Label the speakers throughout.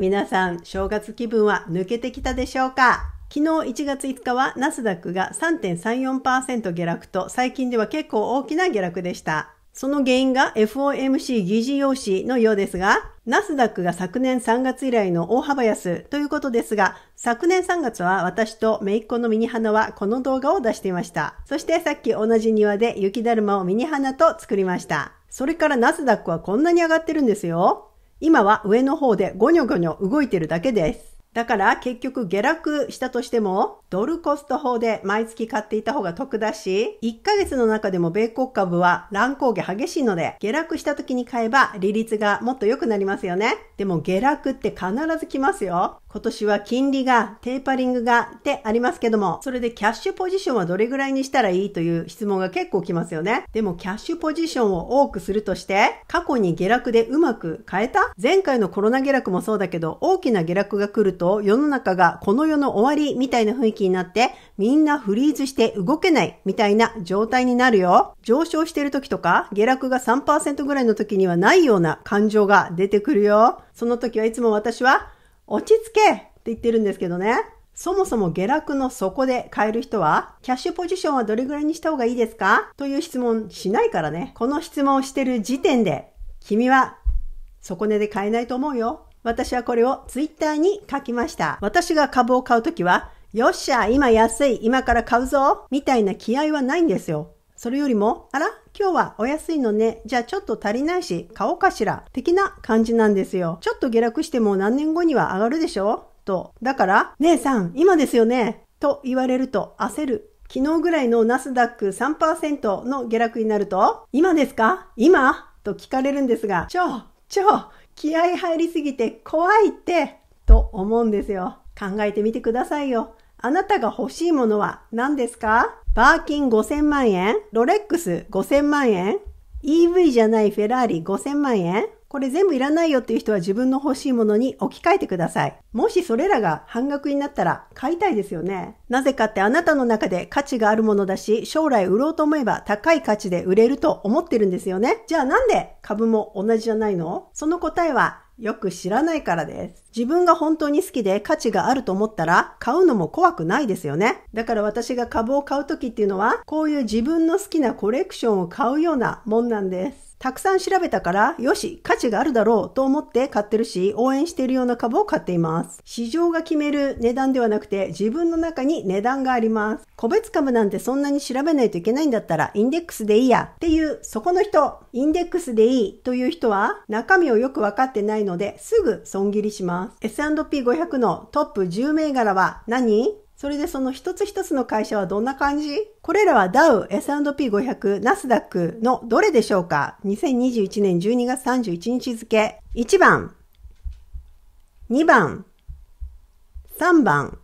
Speaker 1: 皆さん、正月気分は抜けてきたでしょうか昨日1月5日はナスダックが3.34%下落と最近では結構大きな下落でした。その原因が FOMC 議事要旨のようですが、ナスダックが昨年3月以来の大幅安ということですが、昨年3月は私とメイっ子のミニ花はこの動画を出していました。そしてさっき同じ庭で雪だるまをミニ花と作りました。それからナスダックはこんなに上がってるんですよ。今は上の方でゴニョゴニョ動いてるだけです。だから結局下落したとしてもドルコスト法で毎月買っていた方が得だし、1ヶ月の中でも米国株は乱高下激しいので、下落した時に買えば利率がもっと良くなりますよね。でも下落って必ず来ますよ。今年は金利が、テーパリングがってありますけども、それでキャッシュポジションはどれぐらいにしたらいいという質問が結構来ますよね。でもキャッシュポジションを多くするとして、過去に下落でうまく変えた前回のコロナ下落もそうだけど、大きな下落が来ると世の中がこの世の終わりみたいな雰囲気気になって、みんなフリーズして動けないみたいな状態になるよ。上昇してる時とか、下落が3%ぐらいの時にはないような感情が出てくるよ。その時はいつも私は、落ち着けって言ってるんですけどね。そもそも下落の底で買える人は、キャッシュポジションはどれぐらいにした方がいいですかという質問しないからね。この質問をしてる時点で、君は底値で買えないと思うよ。私はこれをツイッターに書きました。私が株を買うときは、よっしゃ、今安い、今から買うぞ、みたいな気合はないんですよ。それよりも、あら今日はお安いのね。じゃあちょっと足りないし、買おうかしら。的な感じなんですよ。ちょっと下落しても何年後には上がるでしょと。だから、姉さん、今ですよねと言われると焦る。昨日ぐらいのナスダック3%の下落になると、今ですか今と聞かれるんですが、超、超、気合入りすぎて怖いって、と思うんですよ。考えてみてくださいよ。あなたが欲しいものは何ですかバーキン5000万円ロレックス5000万円 ?EV じゃないフェラーリ5000万円これ全部いらないよっていう人は自分の欲しいものに置き換えてください。もしそれらが半額になったら買いたいですよね。なぜかってあなたの中で価値があるものだし、将来売ろうと思えば高い価値で売れると思ってるんですよね。じゃあなんで株も同じじゃないのその答えはよく知らないからです。自分が本当に好きで価値があると思ったら買うのも怖くないですよね。だから私が株を買う時っていうのはこういう自分の好きなコレクションを買うようなもんなんです。たくさん調べたから、よし、価値があるだろうと思って買ってるし、応援しているような株を買っています。市場が決める値段ではなくて、自分の中に値段があります。個別株なんてそんなに調べないといけないんだったら、インデックスでいいやっていう、そこの人、インデックスでいいという人は、中身をよくわかってないので、すぐ損切りします。S&P500 のトップ10銘柄は何それでその一つ一つの会社はどんな感じこれらはダウ、S&P500、ナスダックのどれでしょうか ?2021 年12月31日付。1番、2番、3番。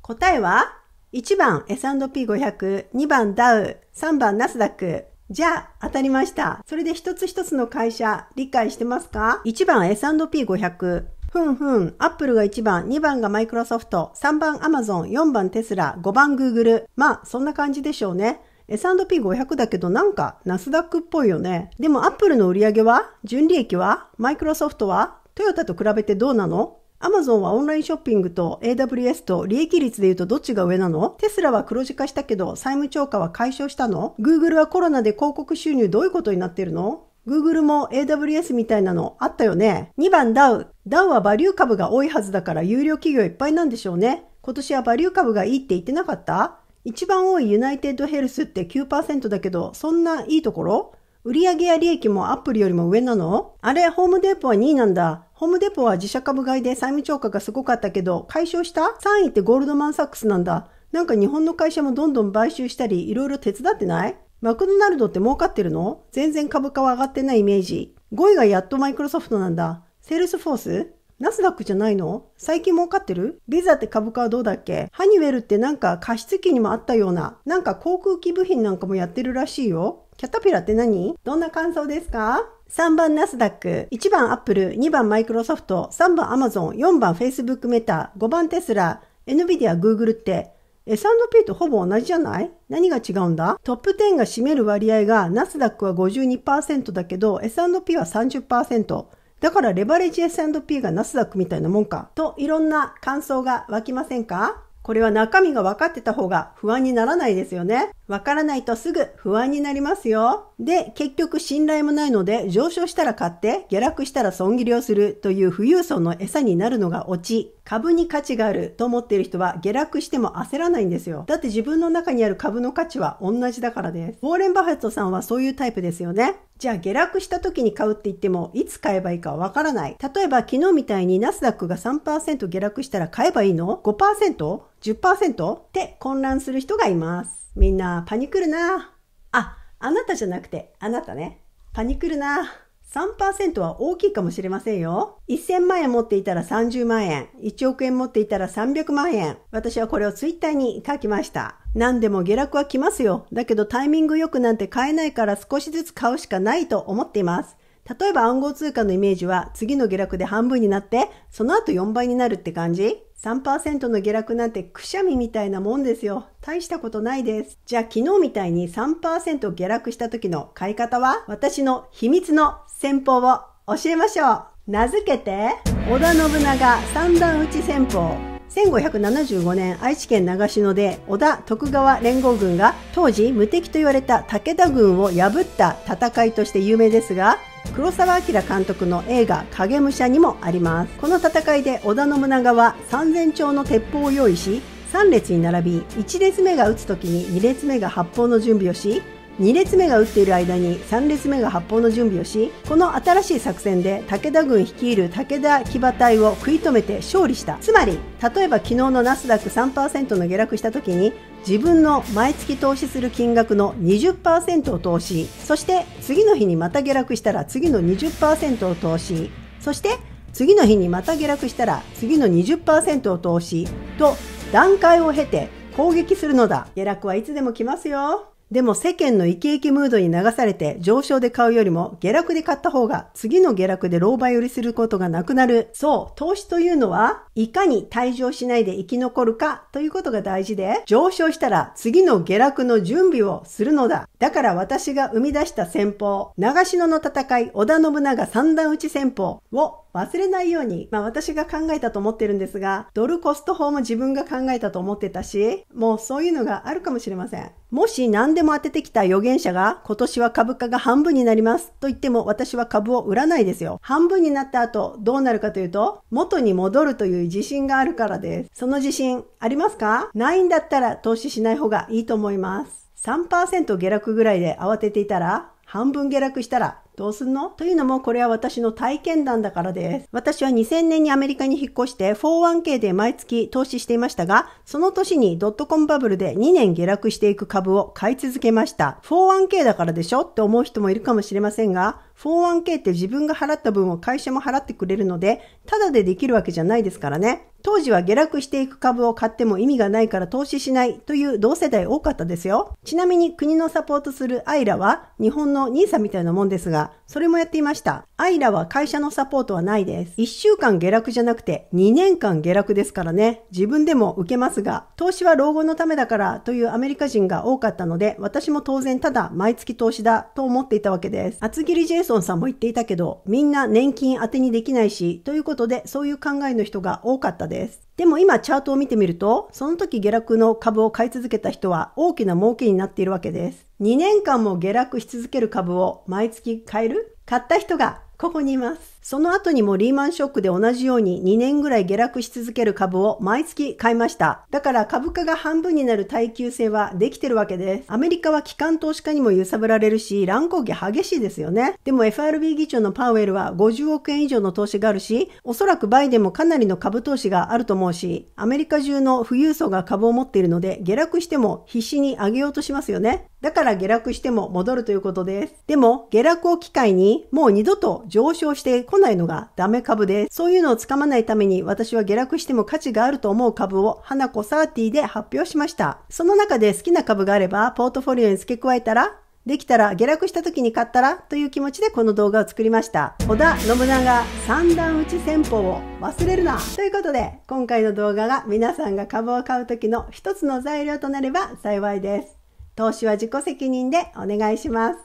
Speaker 1: 答えは1番 S&P500、2番ダウ、3番ナスダック。じゃあ、当たりました。それで一つ一つの会社、理解してますか ?1 番 S&P500、ふんふん。アップルが1番、2番がマイクロソフト、3番アマゾン、4番テスラ、5番グーグル。まあ、そんな感じでしょうね。S&P500 だけどなんかナスダックっぽいよね。でもアップルの売り上げは純利益はマイクロソフトはトヨタと比べてどうなのアマゾンはオンラインショッピングと AWS と利益率で言うとどっちが上なのテスラは黒字化したけど債務超過は解消したの ?Google はコロナで広告収入どういうことになってるの Google も AWS みたいなのあったよね。2番ダウ。ダウはバリュー株が多いはずだから有料企業いっぱいなんでしょうね。今年はバリュー株がいいって言ってなかった一番多いユナイテッドヘルスって9%だけど、そんないいところ売上や利益もアップルよりも上なのあれ、ホームデポは2位なんだ。ホームデポは自社株買いで債務超過がすごかったけど、解消した ?3 位ってゴールドマンサックスなんだ。なんか日本の会社もどんどん買収したり、いろいろ手伝ってないマクドナルドって儲かってるの全然株価は上がってないイメージ。5位がやっとマイクロソフトなんだ。セールスフォースナスダックじゃないの最近儲かってるビザって株価はどうだっけハニウェルってなんか加湿器にもあったような、なんか航空機部品なんかもやってるらしいよ。キャタピラって何どんな感想ですか3番ナスダック、1番アップル、2番マイクロソフト、3番アマゾン、4番フェイスブックメタ、5番テスラ、NVIDIA、Google って S&P とほぼ同じじゃない何が違うんだトップ10が占める割合がナスダックは52%だけど S&P は30%。だからレバレッジ S&P がナスダックみたいなもんか。といろんな感想が湧きませんかこれは中身が分かってた方が不安にならないですよね。分からないとすぐ不安になりますよ。で、結局信頼もないので上昇したら買って下落したら損切りをするという富裕層の餌になるのがオチ。株に価値があると思っている人は下落しても焦らないんですよ。だって自分の中にある株の価値は同じだからです。ウォーレン・バフェットさんはそういうタイプですよね。じゃあ下落した時に買うって言っても、いつ買えばいいかわからない。例えば昨日みたいにナスダックが3%下落したら買えばいいの ?5%? 10%? って混乱する人がいます。みんなパニクるなあ、あなたじゃなくて、あなたね。パニクるな3%は大きいかもしれませんよ。1000万円持っていたら30万円、1億円持っていたら300万円。私はこれをツイッターに書きました。何でも下落は来ますよ。だけどタイミングよくなんて買えないから少しずつ買うしかないと思っています。例えば暗号通貨のイメージは次の下落で半分になって、その後4倍になるって感じ3%の下落なんてくしゃみみたいなもんですよ。大したことないです。じゃあ昨日みたいに3%下落した時の買い方は私の秘密の戦法を教えましょう。名付けて、織田信長三段打ち戦法。1575年愛知県長篠で織田徳川連合軍が当時無敵と言われた武田軍を破った戦いとして有名ですが黒澤明監督の映画「影武者」にもありますこの戦いで織田信長は3000丁の鉄砲を用意し3列に並び1列目が撃つ時に2列目が発砲の準備をし2列目が撃っている間に3列目が発砲の準備をしこの新しい作戦で武田軍率いる武田騎馬隊を食い止めて勝利したつまり例えば昨日のナスダック3%の下落した時に自分の毎月投資する金額の20%を投資そして次の日にまた下落したら次の20%を投資そして次の日にまた下落したら次の20%を投資と段階を経て攻撃するのだ下落はいつでも来ますよでも世間のイケイケムードに流されて上昇で買うよりも下落で買った方が次の下落で狼狽売りすることがなくなる。そう、投資というのはいかに退場しないで生き残るかということが大事で上昇したら次の下落の準備をするのだ。だから私が生み出した戦法、長篠の戦い織田信長三段打ち戦法を忘れないように、まあ私が考えたと思ってるんですが、ドルコスト法も自分が考えたと思ってたし、もうそういうのがあるかもしれません。もし何でも当ててきた予言者が今年は株価が半分になりますと言っても私は株を売らないですよ。半分になった後どうなるかというと元に戻るという自信があるからです。その自信ありますかないんだったら投資しない方がいいと思います。3%下落ぐらいで慌てていたら半分下落したらどうすんのというのもこれは私の体験談だからです。私は2000年にアメリカに引っ越して4 1 k で毎月投資していましたが、その年にドットコムバブルで2年下落していく株を買い続けました。4 1 k だからでしょって思う人もいるかもしれませんが、401k って自分が払った分を会社も払ってくれるので、ただでできるわけじゃないですからね。当時は下落していく株を買っても意味がないから投資しないという同世代多かったですよ。ちなみに国のサポートするアイラは日本の NISA みたいなもんですが、それもやっていました。アイラは会社のサポートはないです。1週間下落じゃなくて2年間下落ですからね。自分でも受けますが、投資は老後のためだからというアメリカ人が多かったので、私も当然ただ毎月投資だと思っていたわけです。厚切りジェイソンさんも言っていたけど、みんな年金当てにできないし、ということでそういう考えの人が多かったです。でも今チャートを見てみると、その時下落の株を買い続けた人は大きな儲けになっているわけです。2年間も下落し続ける株を毎月買える買った人がここにいます。その後にもリーマンショックで同じように2年ぐらい下落し続ける株を毎月買いました。だから株価が半分になる耐久性はできてるわけです。アメリカは機関投資家にも揺さぶられるし、乱高下激しいですよね。でも FRB 議長のパウエルは50億円以上の投資があるし、おそらくバイデンもかなりの株投資があると思うし、アメリカ中の富裕層が株を持っているので、下落しても必死に上げようとしますよね。だから下落しても戻るということです。でも、下落を機会に、もう二度と上昇して来ないのがダメ株です。そういうのをつかまないために私は下落しても価値があると思う株を花子30で発表しました。その中で好きな株があればポートフォリオに付け加えたらできたら下落した時に買ったらという気持ちでこの動画を作りました。織田信長三段打ち戦法を忘れるなということで、今回の動画が皆さんが株を買う時の一つの材料となれば幸いです。投資は自己責任でお願いします。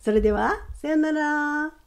Speaker 1: それでは、さよなら。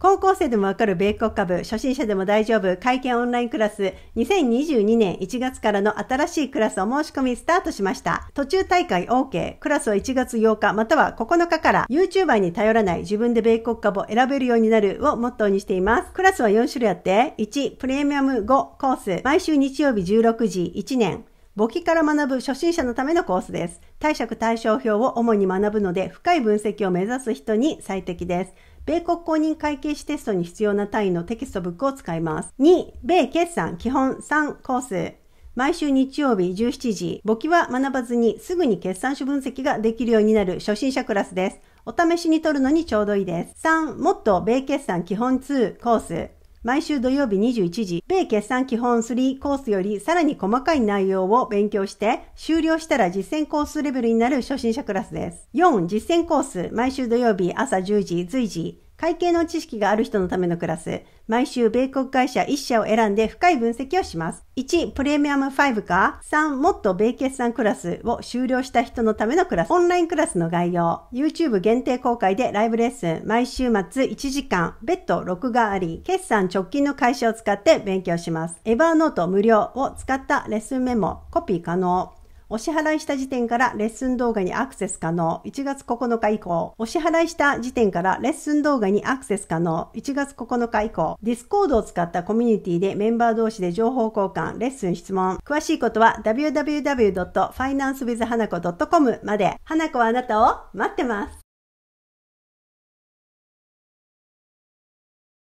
Speaker 1: 高校生でもわかる米国株、初心者でも大丈夫、会見オンラインクラス、2022年1月からの新しいクラスお申し込みスタートしました。途中大会 OK、クラスは1月8日または9日から YouTuber に頼らない自分で米国株を選べるようになるをモットーにしています。クラスは4種類あって、1、プレミアム5コース、毎週日曜日16時、1年、簿記から学ぶ初心者のためのコースです。貸借対照表を主に学ぶので、深い分析を目指す人に最適です。米国公認会計士テストに必要な単位のテキストブックを使います。2、米決算基本3コース。毎週日曜日17時、簿記は学ばずにすぐに決算書分析ができるようになる初心者クラスです。お試しに取るのにちょうどいいです。3、もっと米決算基本2コース。毎週土曜日21時、米決算基本3コースよりさらに細かい内容を勉強して、終了したら実践コースレベルになる初心者クラスです。4、実践コース、毎週土曜日朝10時随時、会計の知識がある人のためのクラス。毎週米国会社1社を選んで深い分析をします。1、プレミアム5か、3、もっと米決算クラスを終了した人のためのクラス。オンラインクラスの概要。YouTube 限定公開でライブレッスン。毎週末1時間。別途録画あり。決算直近の会社を使って勉強します。エァーノート無料を使ったレッスンメモ。コピー可能。お支払いした時点からレッスン動画にアクセス可能。1月9日以降。お支払いした時点からレッスン動画にアクセス可能。1月9日以降。Discord を使ったコミュニティでメンバー同士で情報交換、レッスン質問。詳しいことは www.financewithhanako.com まで。花子はあなたを待ってます。